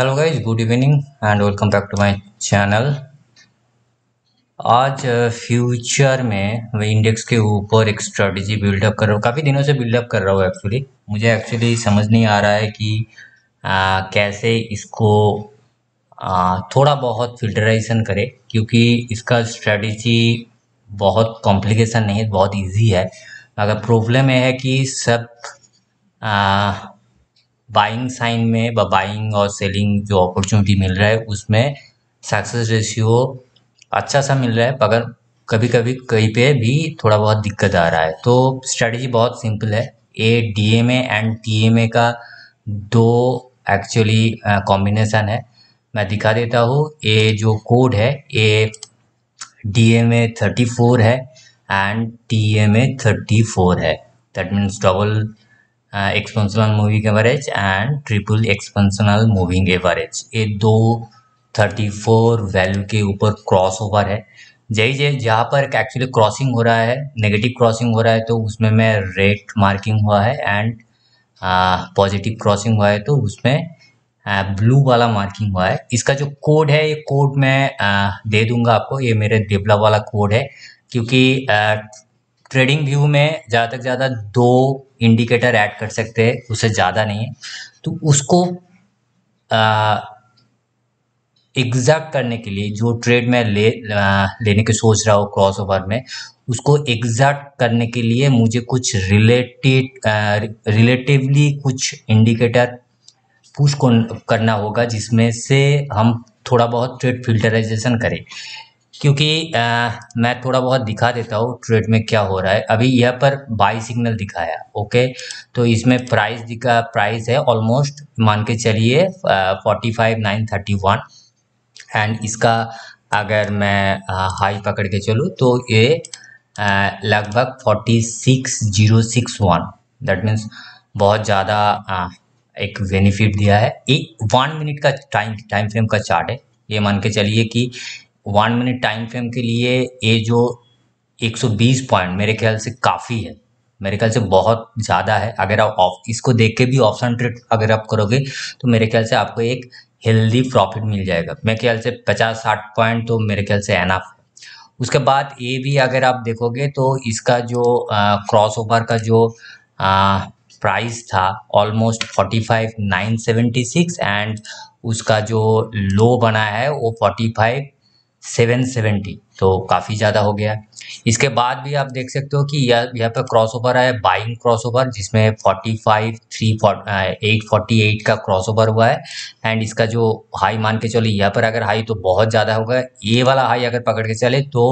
hello guys good evening and welcome back to my channel आज future में मैं index के ऊपर एक स्ट्रेटजी बिल्डअप कर रहा हूँ काफ़ी दिनों से बिल्डअप कर रहा हूँ एक्चुअली मुझे एक्चुअली समझ नहीं आ रहा है कि आ, कैसे इसको आ, थोड़ा बहुत फिल्टराइजेशन करे क्योंकि इसका स्ट्रेटजी बहुत कॉम्प्लिकेशन नहीं है बहुत ईजी है अगर प्रॉब्लम यह है कि सब आ, बाइंग साइन में बाइंग और सेलिंग जो अपॉर्चुनिटी मिल रहा है उसमें सक्सेस रेशियो अच्छा सा मिल रहा है मगर कभी कभी कहीं पे भी थोड़ा बहुत दिक्कत आ रहा है तो स्ट्रेटजी बहुत सिंपल है A D M A and T M A का दो एक्चुअली कॉम्बिनेशन है मैं दिखा देता हूँ ए जो कोड है A D M A thirty four है and T M A thirty four है that means double exponential moving average and triple exponential moving average ये दो थर्टी फोर वैल्यू के ऊपर क्रॉस ओवर है जय जय जहाँ पर एक्चुअली क्रॉसिंग हो रहा है नेगेटिव क्रॉसिंग हो रहा है तो उसमें मैं रेड मार्किंग हुआ है एंड पॉजिटिव क्रॉसिंग हुआ है तो उसमें ब्लू uh, वाला मार्किंग हुआ है इसका जो कोड है ये कोड मैं uh, दे दूंगा आपको ये मेरे डेवला वाला कोड है क्योंकि ट्रेडिंग uh, व्यू में ज़्यादा तक ज़्यादा दो इंडिकेटर ऐड कर सकते हैं उससे ज़्यादा नहीं है तो उसको एग्जैक्ट करने के लिए जो ट्रेड में ले आ, लेने की सोच रहा हूँ क्रॉस ओवर में उसको एग्जैक्ट करने के लिए मुझे कुछ रिलेटेड रिलेटिवली कुछ इंडिकेटर पुश करना होगा जिसमें से हम थोड़ा बहुत ट्रेड फिल्टराइजेशन करें क्योंकि आ, मैं थोड़ा बहुत दिखा देता हूँ ट्रेड में क्या हो रहा है अभी यह पर बाई सिग्नल दिखाया ओके तो इसमें प्राइस दिखा प्राइस है ऑलमोस्ट मान के चलिए forty five nine thirty one and इसका अगर मैं हाई पकड़ के चलूँ तो ये लगभग forty six zero six one that means बहुत ज़्यादा एक बेनिफिट दिया है एक वन मिनट का टाइम टाइम फ्रेम का चार्ट है ये मान के चलिए कि वन मिनट टाइम फ्रेम के लिए ये जो 120 पॉइंट मेरे ख्याल से काफ़ी है मेरे ख्याल से बहुत ज़्यादा है अगर आप ऑफ इसको देख के भी ऑप्शन ट्रेड अगर आप करोगे तो मेरे ख्याल से आपको एक हेल्दी प्रॉफिट मिल जाएगा मेरे ख्याल से पचास साठ पॉइंट तो मेरे ख्याल से एनाफ है उसके बाद ये भी अगर आप देखोगे तो इसका जो क्रॉस ओवर का जो आ, प्राइस था almost forty five nine seventy six and उसका जो लो बना है वो फोर्टी फाइव 770 तो काफ़ी ज़्यादा हो गया इसके बाद भी आप देख सकते हो कि यह यहाँ पर क्रॉसओवर है बाइंग क्रॉसओवर जिसमें 45 थ्री फोर्टी एट का क्रॉसओवर हुआ है एंड इसका जो हाई मान के चले यहाँ पर अगर हाई तो बहुत ज़्यादा होगा ये वाला हाई अगर पकड़ के चले तो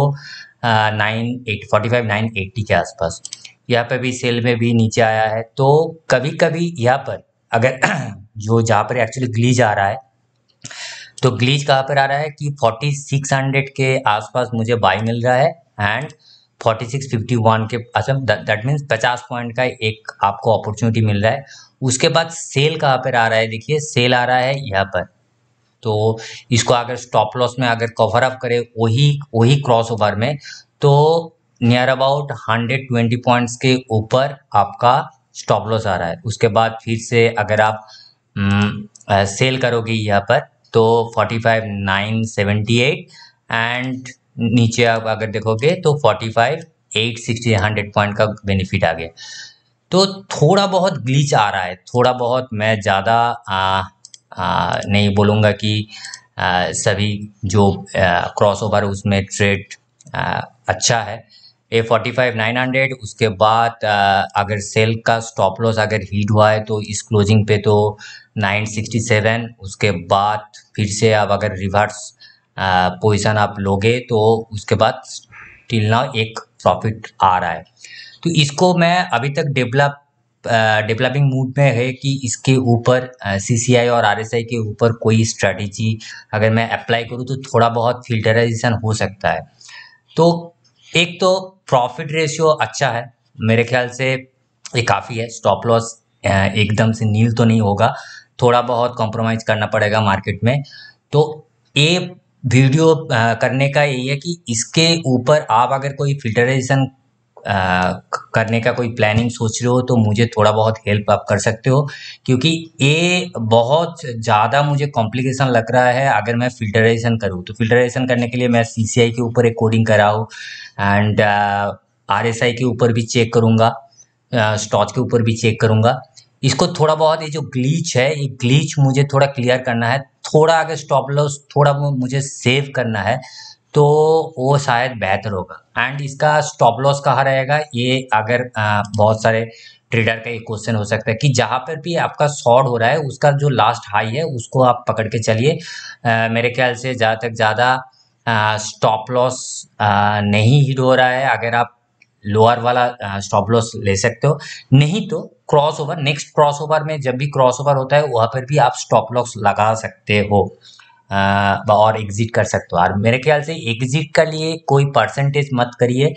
nine eight forty five nine eighty के आसपास यहाँ पर भी सेल में भी नीचे आया है तो कभी कभी यहाँ पर अगर जो जहाँ पर एक्चुअली ग्लीज आ रहा है तो ग्लीच कहाँ पर आ रहा है कि 4600 के आसपास मुझे बाई मिल रहा है एंड 4651 के असम दैट मीन्स 50 पॉइंट का एक आपको अपॉर्चुनिटी मिल रहा है उसके बाद सेल कहाँ पर आ रहा है देखिए सेल आ रहा है यहाँ पर तो इसको अगर स्टॉप लॉस में अगर कवर अप करे वही वही क्रॉस ओवर में तो नियर अबाउट 120 पॉइंट्स के ऊपर आपका स्टॉप लॉस आ रहा है उसके बाद फिर से अगर आप न, आ, सेल करोगे यहाँ पर तो forty five nine seventy eight and नीचे आप अगर देखोगे तो forty five eight sixty hundred point का बेनिफिट आ गया तो थोड़ा बहुत ग्लीच आ रहा है थोड़ा बहुत मैं ज़्यादा नहीं बोलूँगा कि आ, सभी जो क्रॉस ओवर उसमें ट्रेड अच्छा है a forty five nine hundred उसके बाद अगर सेल का स्टॉप लॉस अगर हीट हुआ है तो इस क्लोजिंग पे तो नाइन सिक्सटी सेवन उसके बाद फिर से आप अगर रिवर्स पोजिशन आप लोगे तो उसके बाद टिल ना एक प्रॉफिट आ रहा है तो इसको मैं अभी तक डेवलप डेवलपिंग मूड में है कि इसके ऊपर सी और आर के ऊपर कोई स्ट्रैटेजी अगर मैं अप्लाई करूँ तो थोड़ा बहुत फिल्टराइजेशन हो सकता है तो एक तो प्रॉफिट रेशियो अच्छा है मेरे ख्याल से ये काफ़ी है स्टॉप लॉस एकदम से नील तो नहीं होगा थोड़ा बहुत कॉम्प्रोमाइज़ करना पड़ेगा मार्केट में तो ये वीडियो करने का यही है कि इसके ऊपर आप अगर कोई फिल्टराइजेशन करने का कोई प्लानिंग सोच रहे हो तो मुझे थोड़ा बहुत हेल्प आप कर सकते हो क्योंकि ये बहुत ज़्यादा मुझे कॉम्प्लिकेशन लग रहा है अगर मैं फिल्टरेशन करूँ तो फिल्टरेशन करने के लिए मैं सी के ऊपर एक कोडिंग कराऊँ एंड आर के ऊपर भी चेक करूँगा स्टॉच के ऊपर भी चेक करूँगा इसको थोड़ा बहुत ये जो ग्लीच है ये ग्लीच मुझे थोड़ा क्लियर करना है थोड़ा अगर स्टॉप लॉस थोड़ा मुझे सेव करना है तो वो शायद बेहतर होगा एंड इसका स्टॉप लॉस कहाँ रहेगा ये अगर आ, बहुत सारे ट्रेडर का एक क्वेश्चन हो सकता है कि जहाँ पर भी आपका शॉर्ट हो रहा है उसका जो लास्ट हाई है उसको आप पकड़ के चलिए मेरे ख्याल से ज़्यादा तक ज़्यादा स्टॉप लॉस नहीं हिट हो रहा है अगर आप लोअर वाला स्टॉप लॉस ले सकते हो नहीं तो cross over next cross over में जब भी क्रॉस ओवर होता है वहाँ पर भी आप स्टॉप लॉस लगा सकते हो और एग्जिट कर सकते हो और मेरे ख्याल से एग्जिट के लिए कोई परसेंटेज मत करिए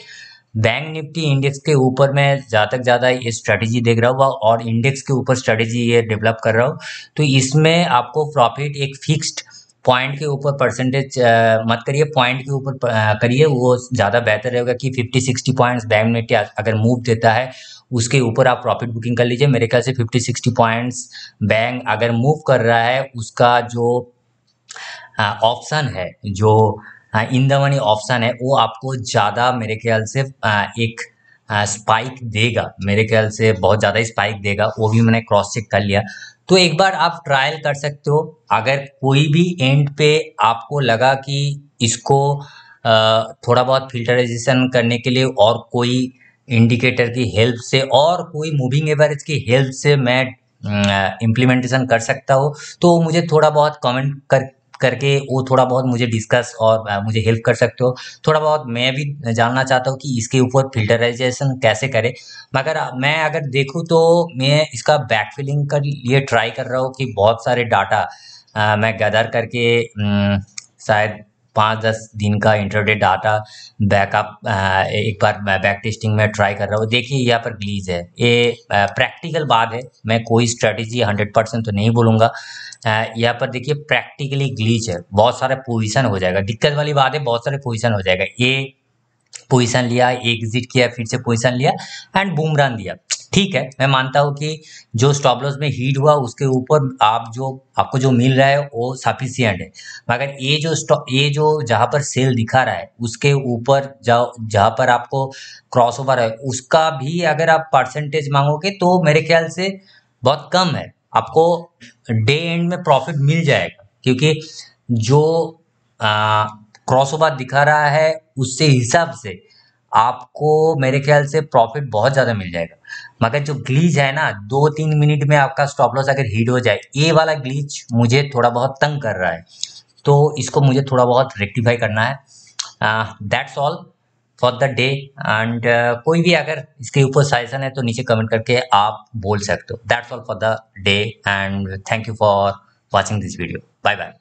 बैंक निफ्टी इंडेक्स के ऊपर मैं ज़्यादा तक ज़्यादा ये स्ट्रेटेजी देख रहा हूँ और इंडेक्स के ऊपर स्ट्रेटेजी ये डेवलप कर रहा हूँ तो इसमें आपको प्रॉफिट एक फिक्स्ड पॉइंट के ऊपर परसेंटेज मत करिए पॉइंट के ऊपर करिए वो ज़्यादा बेहतर रहेगा कि 50 60 पॉइंट्स बैंक निफ्टी अगर मूव देता है उसके ऊपर आप प्रॉफिट बुकिंग कर लीजिए मेरे ख्याल से 50 60 पॉइंट्स बैंक अगर मूव कर रहा है उसका जो ऑप्शन है जो इन द मनी ऑप्शन है वो आपको ज़्यादा मेरे ख्याल से एक स्पाइक देगा मेरे ख्याल से बहुत ज़्यादा स्पाइक देगा वो भी मैंने क्रॉस चेक कर लिया तो एक बार आप ट्रायल कर सकते हो अगर कोई भी एंड पे आपको लगा कि इसको थोड़ा बहुत फिल्टराइजेशन करने के लिए और कोई इंडिकेटर की हेल्प से और कोई मूविंग एवरेज की हेल्प से मैं इम्प्लीमेंटेशन कर सकता हो तो मुझे थोड़ा बहुत कमेंट कर करके वो थोड़ा बहुत मुझे डिस्कस और मुझे हेल्प कर सकते हो थोड़ा बहुत मैं भी जानना चाहता हूँ कि इसके ऊपर फिल्टराइजेशन कैसे करें मगर मैं अगर देखूँ तो मैं इसका बैकफिलिंग कर लिए ट्राई कर रहा हूँ कि बहुत सारे डाटा मैं गदर करके शायद पाँच दस दिन का इंटरडे डाटा बैकअप एक बार बैक टेस्टिंग में ट्राई कर रहा हूँ देखिए यहाँ पर ग्लीज है ये प्रैक्टिकल बात है मैं कोई स्ट्रेटजी हंड्रेड परसेंट तो नहीं बोलूँगा यहाँ पर देखिए प्रैक्टिकली ग्लीच है बहुत सारे पोजिशन हो जाएगा दिक्कत वाली बात है बहुत सारे पोजिशन हो जाएगा ये पोजीशन लिया एग्जिट किया फिर से पोजीशन लिया एंड बुमरान दिया ठीक है मैं मानता हूँ कि जो स्टॉप लॉस में हीट हुआ उसके ऊपर आप जो आपको जो मिल रहा है वो सफिशियंट है मगर ये जो स्टॉक ये जो जहाँ पर सेल दिखा रहा है उसके ऊपर जहाँ पर आपको क्रॉस ओवर है उसका भी अगर आप परसेंटेज मांगोगे तो मेरे ख्याल से बहुत कम है आपको डे एंड में प्रॉफिट मिल जाएगा क्योंकि जो क्रॉस ओवर दिखा रहा है उससे हिसाब से आपको मेरे ख्याल से प्रॉफिट बहुत ज़्यादा मिल जाएगा मगर जो ग्लीच है ना दो तीन मिनट में आपका स्टॉप लॉस अगर हिट हो जाए ये वाला ग्लीच मुझे थोड़ा बहुत तंग कर रहा है तो इसको मुझे थोड़ा बहुत रेक्टिफाई करना है that's all for the day and कोई भी अगर इसके ऊपर सजेशन है तो नीचे कमेंट करके आप बोल सकते हो that's all for the day and thank you for watching this video bye bye